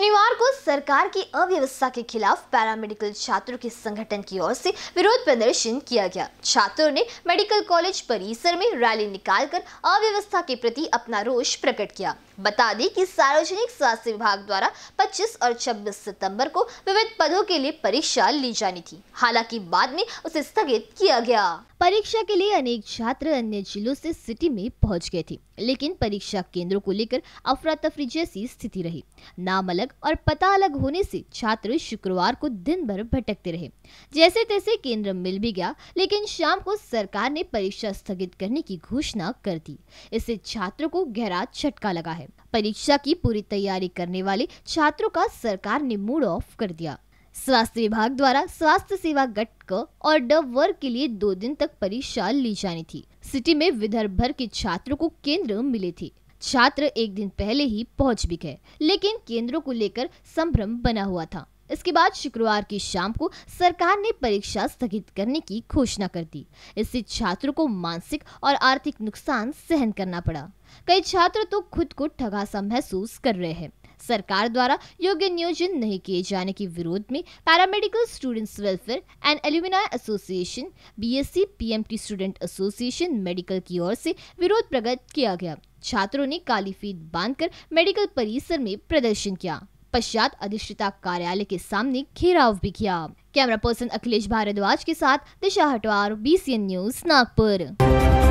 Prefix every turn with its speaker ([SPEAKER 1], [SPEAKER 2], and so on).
[SPEAKER 1] शनिवार को सरकार की अव्यवस्था के खिलाफ पैरामेडिकल छात्रों के संगठन की ओर से विरोध प्रदर्शन किया गया छात्रों ने मेडिकल कॉलेज परिसर में रैली निकालकर अव्यवस्था के प्रति अपना रोष प्रकट किया बता दें कि सार्वजनिक स्वास्थ्य विभाग द्वारा 25 और 26 सितंबर को विविध पदों के लिए परीक्षा ली जानी थी हालांकि बाद में उसे स्थगित किया गया परीक्षा के लिए अनेक छात्र अन्य जिलों से सिटी में पहुंच गए थे लेकिन परीक्षा केंद्रों को लेकर अफरा तफरी जैसी स्थिति रही नाम अलग अलग और पता अलग होने से छात्र शुक्रवार को दिन भर भटकते रहे जैसे तैसे केंद्र मिल भी गया लेकिन शाम को सरकार ने परीक्षा स्थगित करने की घोषणा कर दी इससे छात्रों को गहरा झटका लगा है परीक्षा की पूरी तैयारी करने वाले छात्रों का सरकार ने मूड ऑफ कर दिया स्वास्थ्य विभाग द्वारा स्वास्थ्य सेवा गट क और ड वर्ग के लिए दो दिन तक परीक्षा ली जानी थी सिटी में विदर्भ भर के छात्रों को केंद्र मिले थे छात्र एक दिन पहले ही पहुंच भी गए लेकिन केंद्रों को लेकर संभ्रम बना हुआ था इसके बाद शुक्रवार की शाम को सरकार ने परीक्षा स्थगित करने की घोषणा कर दी इससे छात्रों को मानसिक और आर्थिक नुकसान सहन करना पड़ा कई छात्र तो खुद को ठगासा महसूस कर रहे हैं सरकार द्वारा योग्य नियोजन नहीं किए जाने के विरोध में paramedical students welfare and alumni association BSc PMT student association medical की ओर से विरोध प्रकट किया गया छात्रों ने काली फीत बांधकर मेडिकल परिसर में प्रदर्शन किया पश्चात अधिष्ठिता कार्यालय के सामने घेराव भी किया कैमरा पर्सन अखिलेश भारद्वाज के साथ दिशा हटवार बी न्यूज नागपुर